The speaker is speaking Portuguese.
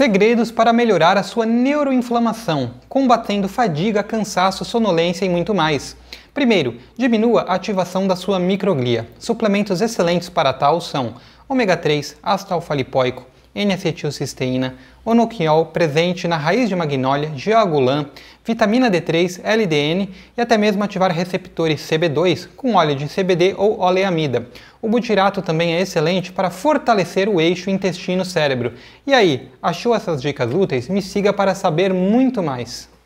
Segredos para melhorar a sua neuroinflamação, combatendo fadiga, cansaço, sonolência e muito mais. Primeiro, diminua a ativação da sua microglia. Suplementos excelentes para tal são ômega 3, ácido alfa-lipoico, N-acetilcisteína, onoquiol presente na raiz de magnólia, geogulã, vitamina D3, LDN e até mesmo ativar receptores CB2 com óleo de CBD ou oleamida. O butirato também é excelente para fortalecer o eixo intestino-cérebro. E aí, achou essas dicas úteis? Me siga para saber muito mais.